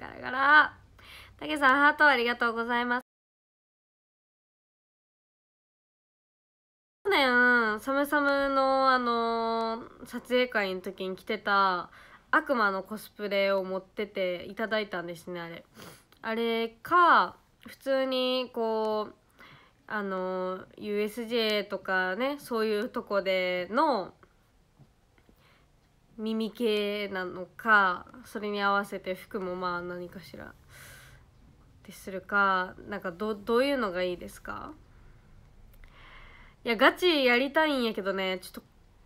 ガラガラたけさんハートありがとうございます去年サムサムのあのー、撮影会の時に着てた悪魔のコスプレを持ってていただいたんですねあれあれか普通にこうあの USJ とかねそういうとこでの耳系なのかそれに合わせて服もまあ何かしらってするかなんかどどういうのがいいですかいやガチやりたいんやけどねちょっと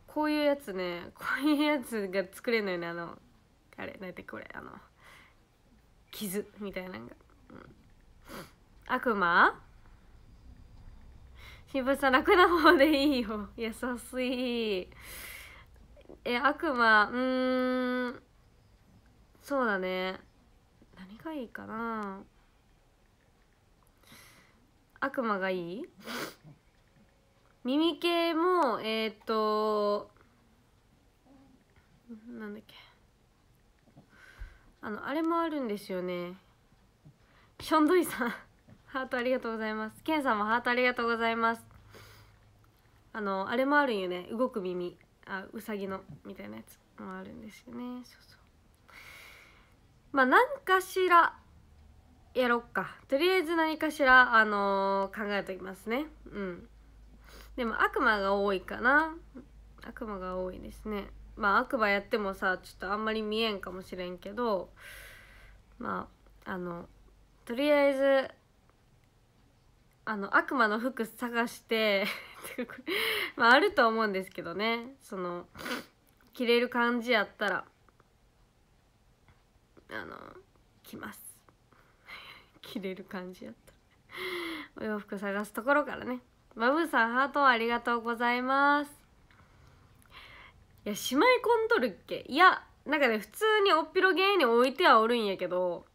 こういうやつねこういうやつが作れんのよねあのあれ何てこれあの傷みたいなのが、うん、悪魔新聞さん楽な方でいいよ優しいえ悪魔うんそうだね何がいいかな悪魔がいい 耳系もえっ、となんだっけあのあれもあるんですよねションドイさん ハートありがとうございますケンさんもハートありがとうございますあのあれもあるんよね動く耳あうさぎのみたいなやつもあるんですよねそうそうまあ何かしらやろっかとりあえず何かしらあのー、考えときますねうんでも悪魔が多いかな悪魔が多いですねまあ悪魔やってもさちょっとあんまり見えんかもしれんけどまああのとりあえずあの悪魔の服探して まああると思うんですけどねその着れる感じやったらあの着ます 着れる感じやったら お洋服探すところからねまブさんハートありがとうございますいやしまい込んどるっけいやなんかね普通におっぴろ芸に置いてはおるんやけど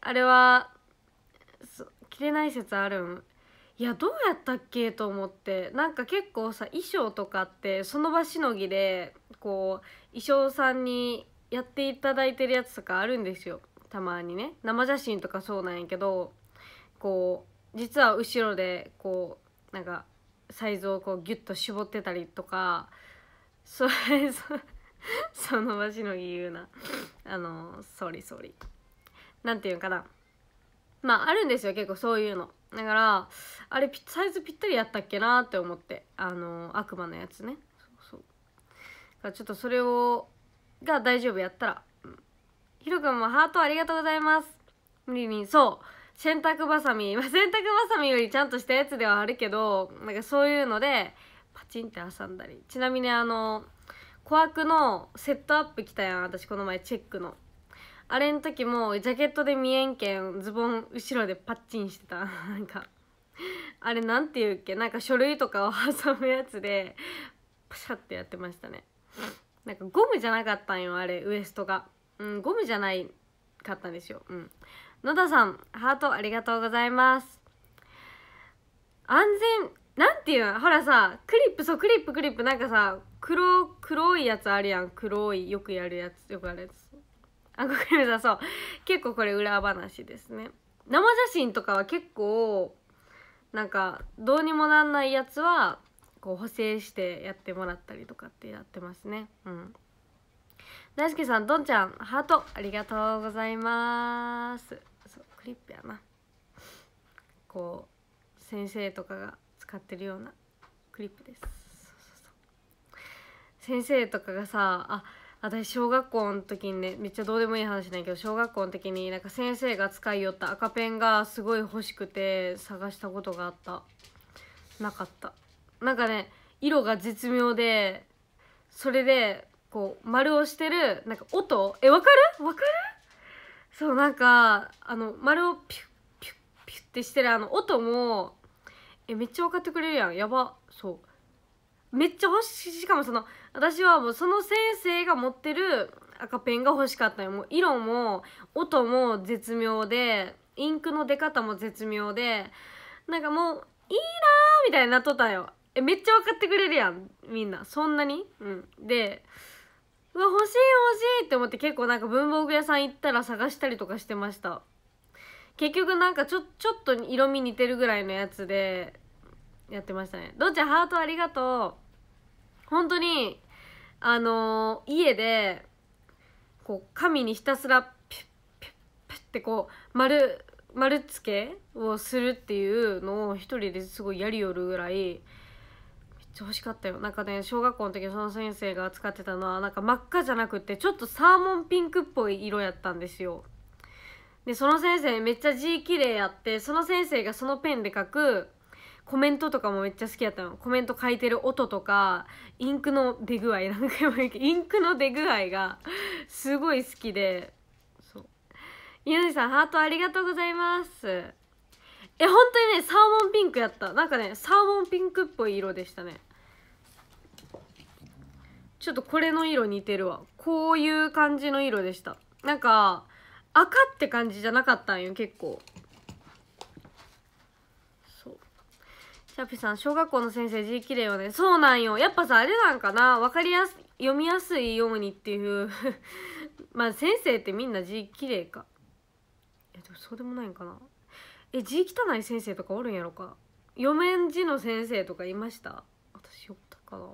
あれは着れない説あるんいやどうやったっけと思ってなんか結構さ衣装とかってその場しのぎでこう衣装さんにやっていただいてるやつとかあるんですよたまにね生写真とかそうなんやけどこう実は後ろでこうなんかサイズをこうギュッと絞ってたりとかそれそ その場しのぎ言うなあのソーリーソリんていうかなまああるんですよ結構そういうのだからあれサイズぴったりやったっけなって思ってあの悪魔のやつねそうそうちょっとそれをが大丈夫やったら、ひろくんもハートありがとうございます無理にそう洗濯ばさみ洗濯ばさみよりちゃんとしたやつではあるけどなんかそういうのでパチンって挟んだりちなみにあの小悪のセットアップ来たやん私この前チェックのあれの時もジャケットで見えんけんズボン後ろでパッチンしてた なんかあれなんていうっけなんか書類とかを挟むやつでプシャってやってましたねなんかゴムじゃなかったんよあれウエストがうんゴムじゃないかったんですようん野田さんハートありがとうございます安全なんていうのほらさクリップそうクリップクリップなんかさ黒黒いやつあるやん黒いよくやるやつよくあるやつあごめんなさい、そう結構これ裏話ですね生写真とかは結構なんかどうにもなんないやつはこう補正してやってもらったりとかってやってますねうん大輔さんどんちゃんハートありがとうございますそうクリップやなこう先生とかが使ってるようなクリップです先生とかがさあ私小学校の時にねめっちゃどうでもいい話なんやけど小学校の時になんか先生が使いよった赤ペンがすごい欲しくて探したことがあったなかったなんかね色が絶妙でそれでこう丸をしてるなんか音えわかるわかるそうなんかあの丸をピュッピュッピュッってしてるあの音もえめっちゃ分かってくれるやんやばそうめっちゃ欲しいしかもその私はもうその先生が持ってる赤ペンが欲しかったよもう色も音も絶妙でインクの出方も絶妙でなんかもういいなーみたいになっとったよえめっちゃ分かってくれるやんみんなそんなにうんでうわ欲しい欲しいって思って結構なんか文房具屋さん行ったら探したりとかしてました結局なんかちょちょっと色味似てるぐらいのやつでやってましたねどっちゃんハートありがとう本当にあのー、家でこう紙にひたすらピュッピュッピュッってこう丸丸つけをするっていうのを一人ですごいやりよるぐらいめっちゃ欲しかったよなんかね小学校の時その先生が使ってたのはなんか真っ赤じゃなくてちょっとサーモンピンクっぽい色やったんですよでその先生めっちゃ字綺麗やってその先生がそのペンで書くコメントとかもめっちゃ好きやったのコメント書いてる音とかインクの出具合何回も言うけどインクの出具合がすごい好きでそう木さんハートありがとうございますえ本当にねサーモンピンクやったなんかねサーモンピンクっぽい色でしたねちょっとこれの色似てるわこういう感じの色でしたなんか赤って感じじゃなかったんよ結構シャピさん、小学校の先生字綺麗よね。そうなんよ。やっぱさ、あれなんかな。分かりやす、読みやすいようにっていう まあ先生ってみんな字綺麗か。いやでもそうでもないんかな。え、字汚い先生とかおるんやろか。読めん字の先生とかいました私おったかな。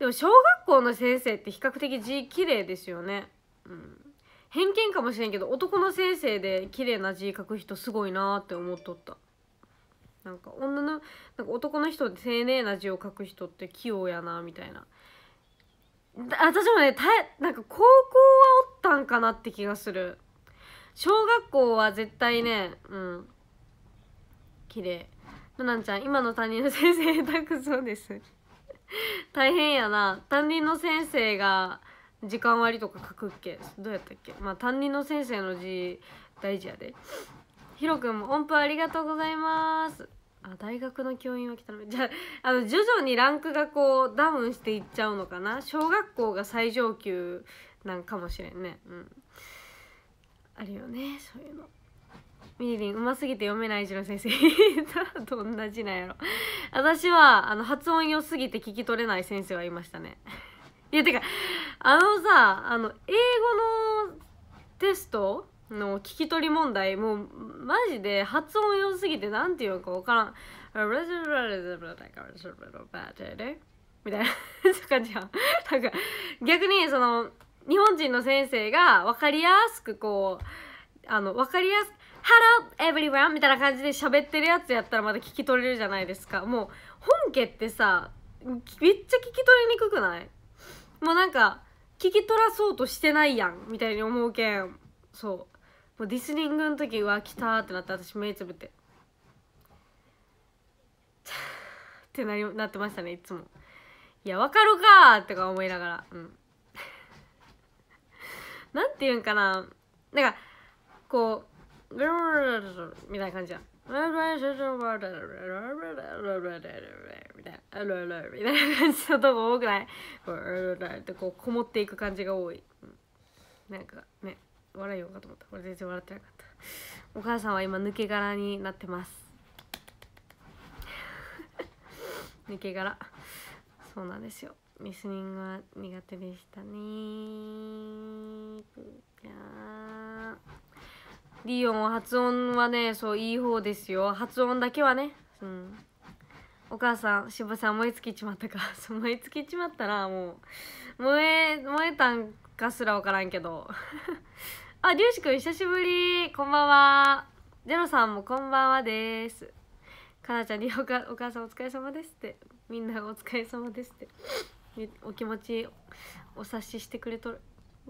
でも小学校の先生って比較的字綺麗ですよね。うん。偏見かもしれんけど、男の先生で綺麗な字書く人すごいなって思っとった。なんか女のなんか男の人で丁寧な字を書く人って器用やなみたいな私もねたなんか高校はおったんかなって気がする小学校は絶対ねうん綺麗のなんちゃん今の担任の先生下手くそです大変やな担任の先生が時間割とか書くっけどうやったっけまあ担任の先生の字大事やでひろ君も音符ありがとうございますあ大学の教員は来たの じゃああの徐々にランクがこうダウンしていっちゃうのかな小学校が最上級なんかもしれんねうんあるよねそういうのみりりんうますぎて読めない字の先生 どんな字なんやろ私はあの発音良すぎて聞き取れない先生はいましたねいやてかあのさあの英語のテストの聞き取り問題もうマジで発音良すぎて何て言うか分からんみたいな感じやんなんか逆にその日本人の先生が分かりやすくこうあの分かりやすく「Hello everyone」みたいな感じで喋ってるやつやったらまだ聞き取れるじゃないですかもう本家ってさめっちゃ聞き取りにくくないもうなんか聞き取らそうとしてないやんみたいに思うけんそうもうディスニングの時うわ来たってなって私目つぶってってなりなってましたねいつもいやわかるかとか思いながらうん なんていうんかななんかこうルルルルみたいな感じじんみたいな感じのとこ多くないこうこもっていく感じが多い、なんかね笑いようかと思ったこれ全然笑ってなかったお母さんは今抜け殻になってます 抜け殻そうなんですよリスニングは苦手でしたねいやリオン発音はねそういい方ですよ発音だけはねうんお母さん渋さん燃え尽きちまったか そう燃え尽きちまったらもう燃え燃えたんかすら分からんけど あ、りゅうしくん久しぶり。こんばんは。ゼロさんもこんばんはです。かなちゃんにおかお母さんお疲れ様ですって。みんなお疲れ様ですって。お気持ちお察ししてくれとる。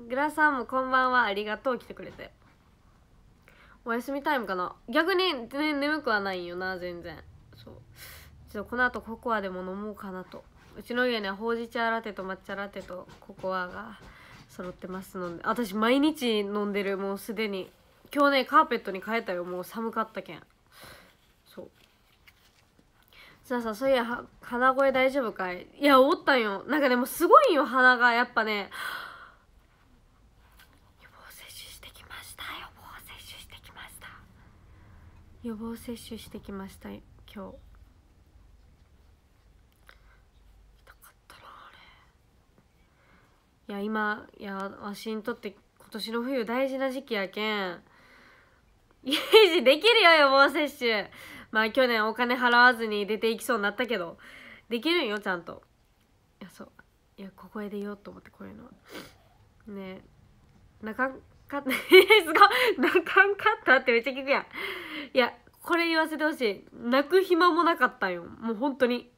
グラさんもこんばんは。ありがとう。来てくれて。お休みタイムかな。逆に、ね、眠くはないよな、全然。そう。ちょっとこの後ココアでも飲もうかなと。うちの家にはほうじ茶ラテと抹茶ラテとココアが。揃ってますので私毎日飲んでるもうすでに今日ねカーペットに変えたよもう寒かったけんそうさあさあそういや鼻声大丈夫かいいやおったんよなんかでもすごいよ鼻がやっぱね予防接種してきました予防接種してきました予防接種してきました今日いや今いやわしにとって今年の冬大事な時期やけんイメージできるよ予防接種まあ去年お金払わずに出ていきそうになったけどできるんよちゃんといやそういや小声で言おうと思ってこういうのはねえ泣かんかった すごい泣かんかったってめっちゃ聞くやんいやこれ言わせてほしい泣く暇もなかったんよもう本当に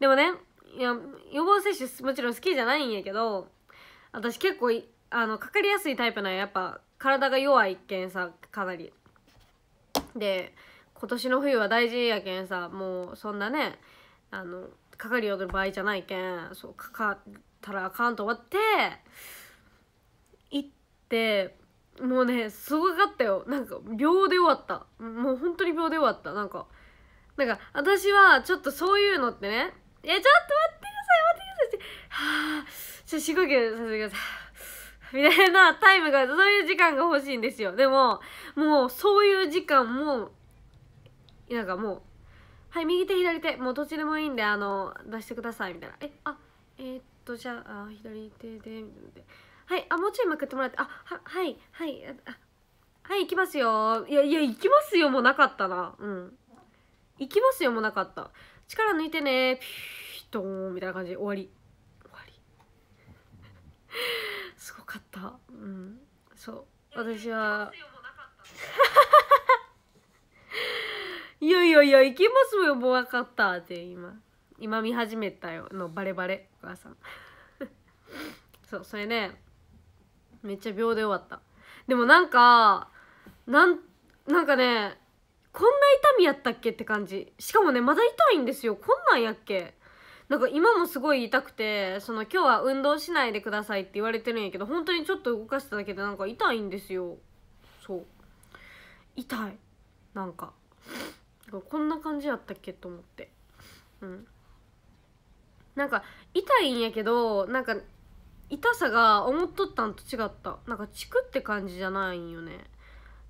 でもねいや予防接種もちろん好きじゃないんやけど私結構あのかかりやすいタイプなんややっぱ体が弱いけんさかなりで今年の冬は大事やけんさもうそんなねあのかかるような場合じゃないけんそうかかったらあかんと思って行ってもうねすごかったよなんか秒で終わったもう本当に秒で終わったなんかなんか私はちょっとそういうのってね「えちょっと待ってはあちょっ深呼吸させてくださいみたいなタイムがそういう時間が欲しいんですよでももうそういう時間もなんかもうはい右手左手もうどっちでもいいんであの出してくださいみたいなえあえー、っとじゃあ左手でみたいなはいあもうちょいまくってもらってあははいはいあはい行きますよいやいや行きますよもなかったなうん行きますよもなかった力抜いてねピューッとみたいな感じで終わり すごかったうんそう私は いやいやいや行きますよもう分かったって今今見始めたよのバレバレお母さん そうそれねめっちゃ秒で終わったでもなんかなんなんかねこんな痛みやったっけって感じしかもねまだ痛いんですよこんなんやっけなんか今もすごい痛くてその今日は運動しないでくださいって言われてるんやけど本当にちょっと動かしただけでなんか痛いんですよそう痛いなんかこんな感じやったっけと思ってうんなんか痛いんやけどなんか痛さが思っとったんと違ったなんかチクって感じじゃないんよね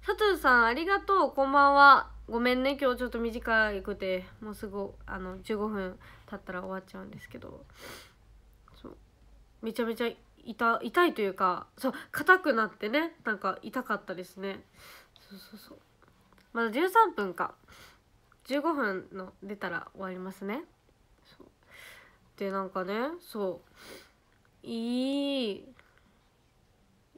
佐藤さんありがとうこんばんはごめんね今日ちょっと短くてもうすぐあの15分経ったら終わっちゃうんですけどそうめちゃめちゃ痛痛いというかそう硬くなってねなんか痛かったですねそうそうそうまだ13分か15分の出たら終わりますねでなんかねそういい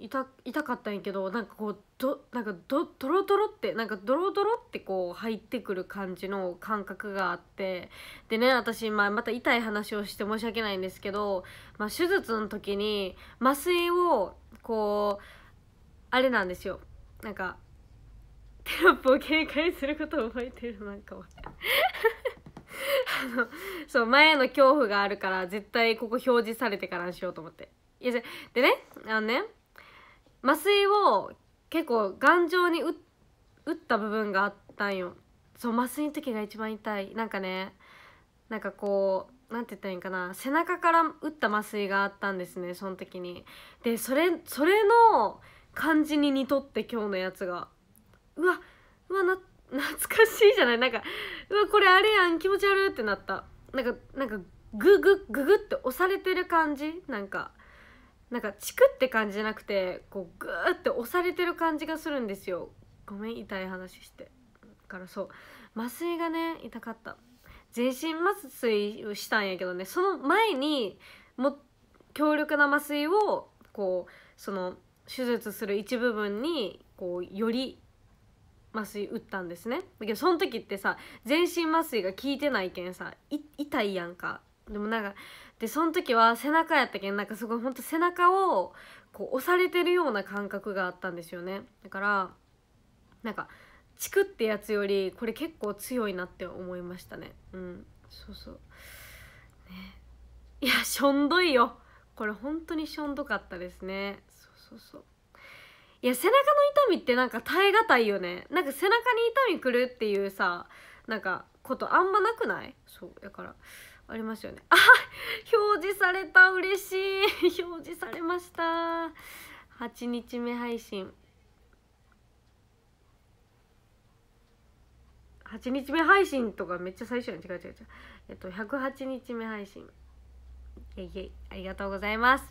痛痛かったんやけどなんかこうどなんかどドロドロってなんかドロドロってこう入ってくる感じの感覚があってでね私、まあ、また痛い話をして申し訳ないんですけど、まあ、手術の時に麻酔をこうあれなんですよなんかテロップを警戒することを覚えてるなんかはあのそう前の恐怖があるから絶対ここ表示されてからにしようと思っていやでねあのね麻酔を結構頑丈に打った部分があったんよそう麻酔の時が一番痛いなんかねなんかこう何て言ったらいいんかな背中から打った麻酔があったんですねその時にでそれそれの感じに似とって今日のやつがうわうわな懐かしいじゃないなんかうわこれあれやん気持ち悪いってなったなんかなんかググググって押されてる感じなんかなんかチクって感じじゃなくてこうグーって押されてる感じがするんですよごめん痛い話してからそう麻酔がね痛かった全身麻酔をしたんやけどねその前にも強力な麻酔をこうその手術する一部分にこうより麻酔打ったんですねだけどその時ってさ全身麻酔が効いてないけんさ痛いやんかでもなんかでその時は背中やったけんなんかすごいほんと背中をこう押されてるような感覚があったんですよねだからなんかチクってやつよりこれ結構強いなって思いましたねうんそうそうねいやしょんどいよこれ本当にしょんどかったですねそうそうそういや背中の痛みってなんか耐え難いよねなんか背中に痛みくるっていうさなんかことあんまなくないそうやからありますよねあ表示された嬉しい表示されました8日目配信8日目配信とかめっちゃ最初に違う違う違うえっと108日目配信イェイイェイありがとうございます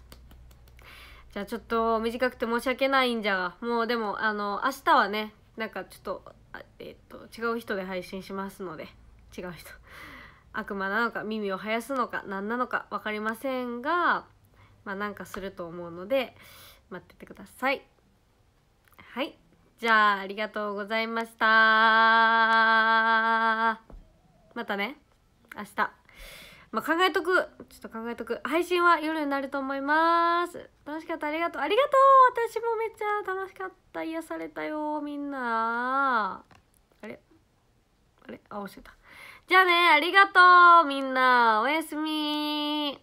じゃあちょっと短くて申し訳ないんじゃもうでもあの明日はねなんかちょっとえっと違う人で配信しますので違う人悪魔なのか耳を生やすのか何なのか分かりませんが、まあ、なんかすると思うので待っててください。はい。じゃあ、ありがとうございました。またね。明日。まあ、考えとく。ちょっと考えとく。配信は夜になると思います。楽しかった。ありがとう。ありがとう私もめっちゃ楽しかった。癒されたよ、みんな。あれあれあ、教えた。じゃあね、ありがとうみんなおやすみ